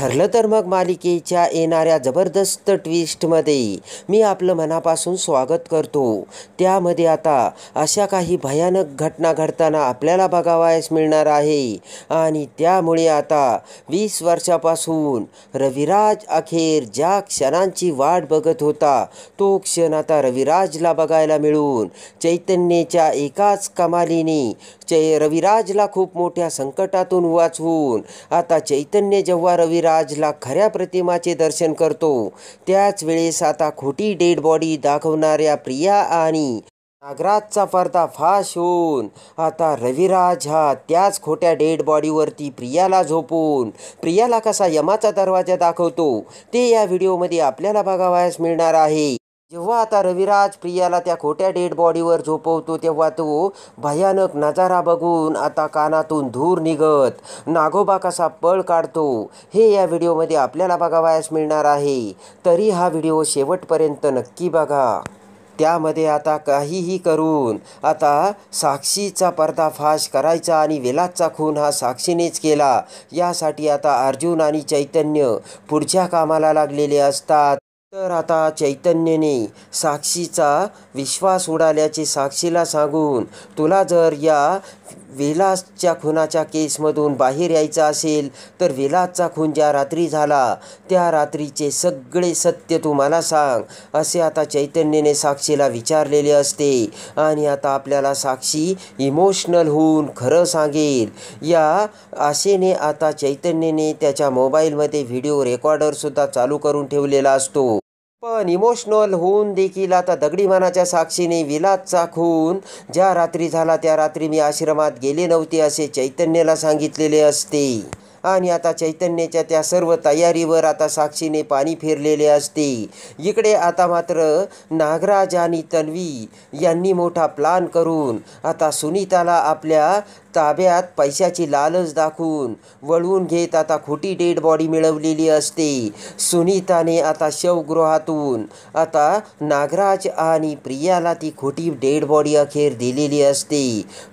ठरलं तर मग मालिकेच्या येणाऱ्या जबरदस्त ट्विस्टमध्ये मी आपलं मनापासून स्वागत करतो त्यामध्ये आता अशा काही भयानक घटना घडताना आपल्याला बघावयास मिळणार आहे आणि त्यामुळे आता वीस वर्षापासून रविराज अखेर ज्या क्षणांची वाट बघत होता तो क्षण आता रविराजला बघायला मिळून चैतन्याच्या एकाच कमालीने चै रविराजला खूप मोठ्या संकटातून वाचवून आता चैतन्य जेव्हा रविराज पृथ्वीराजला खऱ्या प्रतिमाचे दर्शन करतो त्याच वेळेस आता खोटी डेड बॉडी दाखवणाऱ्या प्रिया आणि नागराजचा फाश होऊन आता रविराज हा त्याच खोट्या डेड बॉडीवरती प्रियाला झोपून प्रियाला कसा यमाचा दरवाजा दाखवतो ते या व्हिडिओमध्ये आपल्याला बघावयास मिळणार आहे जेव्हा आता रविराज प्रियाला त्या खोट्या डेड बॉडीवर झोपवतो तेव्हा तो भयानक नजारा बघून आता कानातून धूर निघत नागोबा कसा पळ काढतो हे या व्हिडिओमध्ये आपल्याला बघावयास मिळणार आहे तरी हा व्हिडिओ शेवटपर्यंत नक्की बघा त्यामध्ये आता काहीही करून आता साक्षीचा पर्दाफाश करायचा आणि वेलाचा खून हा साक्षीनेच केला यासाठी आता अर्जुन आणि चैतन्य पुढच्या कामाला लागलेले असतात तर आता चैतन्यने साक्षीचा विश्वास उडाल्याचे साक्षीला सांगून तुला जर या विलासच्या खुनाच्या केसमधून बाहेर यायचं असेल तर विलासचा खून ज्या रात्री झाला त्या रात्रीचे सगळे सत्य तू मला सांग असे आता चैतन्यने साक्षीला विचारलेले असते आणि आता आपल्याला साक्षी इमोशनल होऊन खरं सांगेल या आशेने आता चैतन्यने त्याच्या मोबाईलमध्ये व्हिडिओ रेकॉर्डरसुद्धा चालू करून ठेवलेला असतो पण इमोशनल होऊन देखील आता दगडीमानाच्या साक्षीने विलात चाखून ज्या रात्री झाला त्या रात्री मी आश्रमात गेले नव्हते असे चैतन्याला सांगितलेले असते आणि आता चैतन्याच्या त्या सर्व तयारीवर आता साक्षीने पाणी फिरलेले असते इकडे आता मात्र नागराज आणि तन्वी यांनी मोठा प्लान करून आता सुनीताला आपल्या ताब्यात पैशाची लालच दाखवून वळवून घेत आता खोटी डेड बॉडी मिळवलेली असते सुनीताने आता शवगृहातून आता नागराज आणि प्रियाला ती खोटी डेड बॉडी अखेर दिलेली असते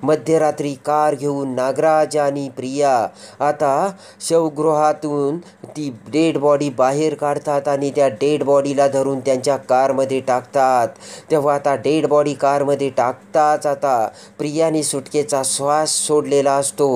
मध्यरात्री कार घेऊन नागराज आणि प्रिया आता शवगृहातून ती डेड बॉडी बाहेर काढतात आणि त्या डेड बॉडीला धरून त्यांच्या कारमध्ये टाकतात तेव्हा आता डेड बॉडी कारमध्ये टाकताच आता प्रियाने सुटकेचा श्वास सोडलेला असतो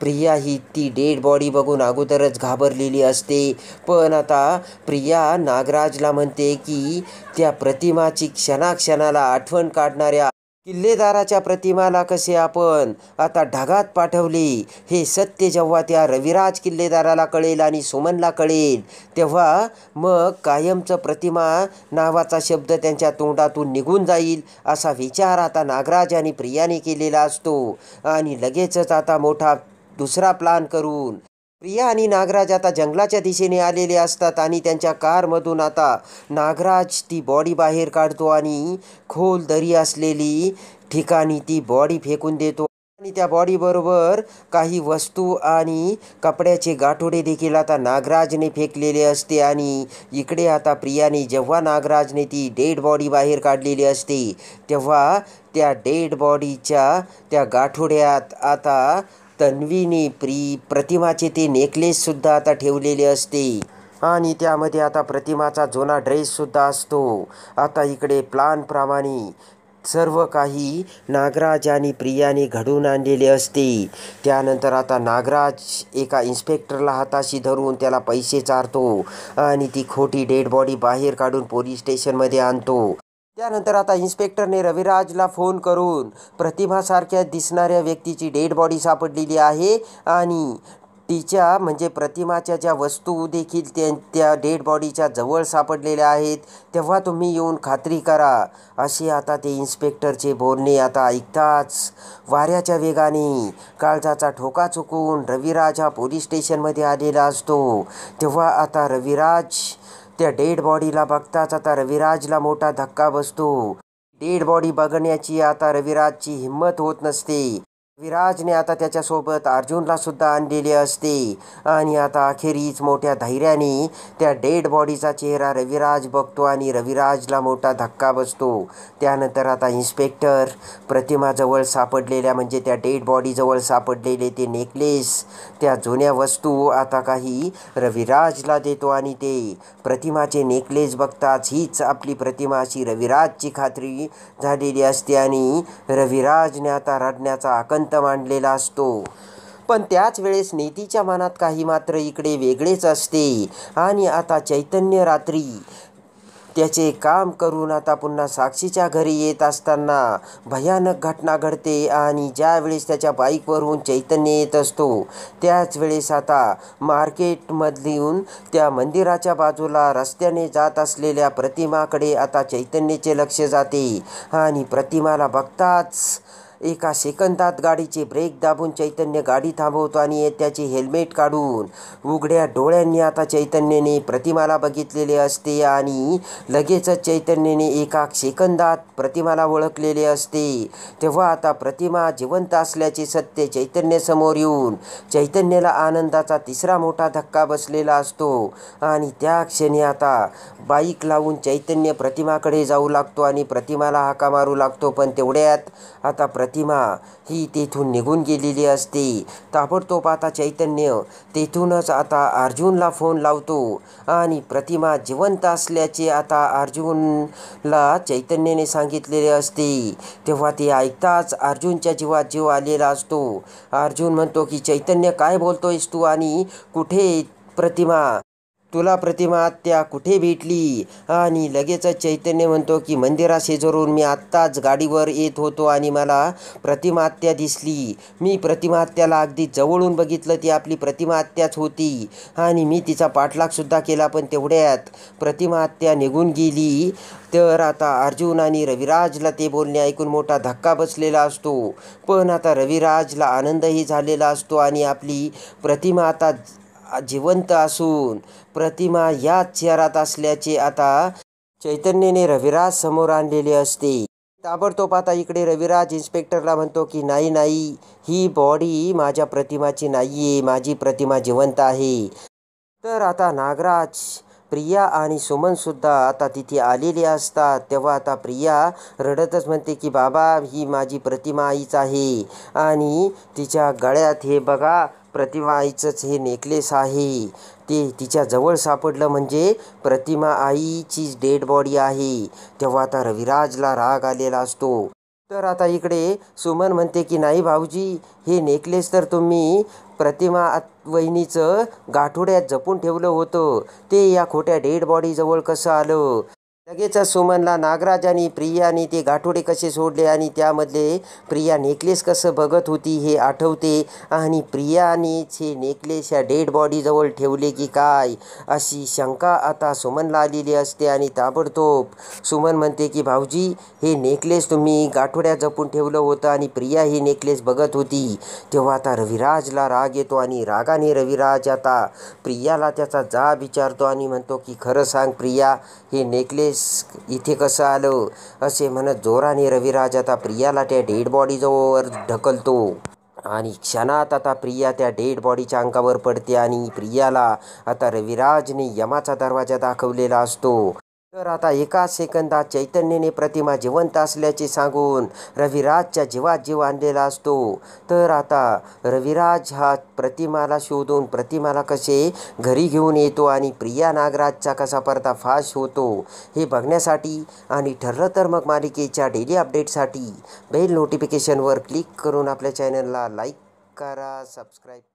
प्रिया ही ती डेड बॉडी बघून अगोदरच घाबरलेली असते पण आता प्रिया नागराजला म्हणते की त्या प्रतिमाची क्षणाक्षणाला आठवण काढणाऱ्या किल्लेदाराच्या प्रतिमाला कसे आपण आता ढगात पाठवले हे सत्य जेव्हा त्या रविराज किल्लेदाराला कळेल आणि सुमनला कळेल तेव्हा मग कायमचं प्रतिमा नावाचा शब्द त्यांच्या तोंडातून निघून जाईल असा विचार आता नागराज आणि प्रियाने केलेला असतो आणि लगेचच आता मोठा दुसरा प्लान करून प्रिया आणि नागराज आता जंगलाच्या दिशेने आलेले असतात आणि त्यांच्या कारमधून आता नागराज ती बॉडी बाहेर काढतो आणि खोल दरी असलेली ठिकाणी ती बॉडी फेकून देतो आणि त्या बॉडीबरोबर काही वस्तू आणि कपड्याचे गाठोडे देखील आता नागराजने फेकलेले असते आणि इकडे आता प्रियाने जेव्हा नागराजने ती डेड बॉडी बाहेर काढलेली असते तेव्हा त्या डेड बॉडीच्या त्या गाठोड्यात आता तन्वीने प्री प्रतिमाचे ते नेकलेससुद्धा आता ठेवलेले असते आणि त्यामध्ये आता प्रतिमाचा जुना ड्रेससुद्धा असतो आता इकडे प्लानप्रमाणे सर्व काही नागराज आणि प्रियाने घडून आणलेले असते त्यानंतर आता नागराज एका इन्स्पेक्टरला हाताशी धरून त्याला पैसे चारतो आणि ती खोटी डेड बॉडी बाहेर काढून पोलीस स्टेशनमध्ये आणतो त्यानंतर आता इन्स्पेक्टरने रविराजला फोन करून प्रतिमासारख्या दिसणाऱ्या व्यक्तीची डेड बॉडी सापडलेली आहे आणि तिच्या म्हणजे प्रतिमाच्या ज्या वस्तू देखील त्या त्या डेड बॉडीच्या जवळ सापडलेल्या आहेत तेव्हा तुम्ही येऊन खात्री करा असे आता ते इन्स्पेक्टरचे बोलणे आता ऐकताच वाऱ्याच्या वेगाने काळजाचा ठोका चुकून रविराज हा पोलीस स्टेशनमध्ये आलेला असतो तेव्हा आता रविराज त्या डेड बॉडीला बघताच आता रविराजला मोठा धक्का बसतो डेड बॉडी बघण्याची आता रविराजची हिंमत होत नसते विराजने आता त्याच्यासोबत अर्जुनला सुद्धा आणलेली असते आणि आता अखेरीच मोठ्या धैर्याने त्या डेड बॉडीचा चेहरा रविराज बघतो आणि रविराजला मोठा धक्का बसतो त्यानंतर आता इन्स्पेक्टर प्रतिमाजवळ सापडलेल्या म्हणजे त्या डेड बॉडीजवळ सापडलेले ते नेकलेस त्या जुन्या वस्तू आता काही रविराजला देतो आणि ते प्रतिमाचे नेकलेस बघताच हीच आपली प्रतिमा अशी रविराजची खात्री झालेली असते आणि रविराजने आता रडण्याचा आकंद मांडलेला असतो पण त्याच वेळेस नेतीच्या मनात काही मात्र इकडे वेगळेच असते आणि आता चैतन्य रात्री त्याचे काम करून आता पुन्हा साक्षीच्या घरी येत असताना भयानक घटना घडते आणि ज्यावेळेस त्याच्या बाईकवरून चैतन्य येत असतो त्याच वेळेस आता मार्केटमधून त्या मंदिराच्या बाजूला रस्त्याने जात असलेल्या प्रतिमाकडे आता चैतन्याचे लक्ष जाते आणि प्रतिमाला बघताच एका सेकंदात गाडीचे ब्रेक दाबून चैतन्य गाडी थांबवतो आणि त्याचे हेल्मेट काढून उघड्या डोळ्यांनी आता चैतन्यने प्रतिमाला बघितलेले असते आणि लगेचच चैतन्यने एका सेकंदात प्रतिमाला ओळखलेले असते तेव्हा आता प्रतिमा जिवंत असल्याचे सत्य चैतन्यसमोर येऊन चैतन्यला आनंदाचा तिसरा मोठा धक्का बसलेला असतो आणि त्या क्षणी आता बाईक लावून चैतन्य प्रतिमाकडे जाऊ लागतो आणि प्रतिमाला हाका मारू लागतो पण तेवढ्यात आता प्रति प्रतिमा ही तेथून निघून गेलेली असते ताबडतोब आता चैतन्य तेथूनच आता अर्जुनला फोन लावतो आणि प्रतिमा जिवंत असल्याचे आता अर्जुनला चैतन्याने सांगितलेले असते तेव्हा ते ऐकताच अर्जुनच्या जीवात जीव आलेला असतो अर्जुन म्हणतो की चैतन्य काय बोलतोयस तू आणि कुठे प्रतिमा तुला प्रतिमा आत्या कुठे भेटली आणि लगेचच चैतन्य म्हणतो की मंदिराशेजारून मी आत्ताच गाडीवर येत होतो आणि मला प्रतिमा दिसली मी प्रतिमा अगदी जवळून बघितलं ती आपली प्रतिमा होती आणि मी तिचा पाठलागसुद्धा केला पण तेवढ्यात प्रतिमा निघून गेली तर आता अर्जुन आणि रविराजला ते बोलणे ऐकून मोठा धक्का बसलेला असतो पण आता रविराजला आनंदही झालेला असतो आणि आपली प्रतिमा आता जिवंत असून प्रतिमा याच चेहरात असल्याचे आता चैतन्यने रविराज समोर आणलेले असते ताबडतोब आता इकडे रविराज इन्स्पेक्टरला म्हणतो की नाही नाही ही बॉडी माझ्या प्रतिमाची नाही आहे माझी प्रतिमा जिवंत आहे तर आता नागराज प्रिया आणि सुमनसुद्धा आता तिथे आलेले असतात तेव्हा आता प्रिया रडतच म्हणते की बाबा ही माझी प्रतिमा आईच आहे आणि तिच्या गळ्यात हे बघा प्रतिमा आईचंच हे नेकलेस आहे ते तिच्या जवळ सापडलं म्हणजे प्रतिमा आईचीच डेड बॉडी आहे तेव्हा आता रविराजला राग आलेला असतो तर आता इकडे सुमन म्हणते की नाही भाऊजी हे नेकलेस तर तुम्ही प्रतिमा वहिनीचं गाठोड्यात जपून ठेवलं होतं ते या खोट्या डेड बॉडीजवळ कसं आलं लगेचच सुमनला नागराज आणि प्रियाने ते गाठोडे कसे सोडले आणि त्यामधले प्रिया नेकलेस कसं बघत होती हे आठवते आणि प्रियानेच हे नेकलेस या डेड बॉडीजवळ ठेवले की काय अशी शंका आता सुमनला आलेली असते आणि ताबडतोब सुमन म्हणते की भाऊजी हे नेकलेस तुम्ही गाठोड्या जपून ठेवलं होतं आणि प्रिया ही नेकलेस बघत होती तेव्हा आता रविराजला राग येतो आणि रागाने रविराज आता प्रियाला त्याचा जा विचारतो आणि म्हणतो की खरं सांग प्रिया हे नेकलेस आहेस इथे कसं आलं असे म्हणत जोराने रविराज आता प्रियाला त्या डेड बॉडीजवळ ढकलतो आणि क्षणात आता प्रिया त्या डेड बॉडीच्या अंकावर पडते आणि प्रियाला आता रविराजने यमाचा दरवाजा दाखवलेला असतो तर आता एका सेकंदात चैतन्याने प्रतिमा जिवंत असल्याचे सांगून रविराजच्या जीवात जीव आणलेला असतो तर आता रविराज हा प्रतिमाला शोधून प्रतिमाला कसे घरी घेऊन येतो आणि प्रिया नागराजचा कसा फाश होतो हे बघण्यासाठी आणि ठरलं तर मग मालिकेच्या डेली अपडेटसाठी बेल नोटिफिकेशनवर क्लिक करून आपल्या चॅनलला लाईक करा सबस्क्राईब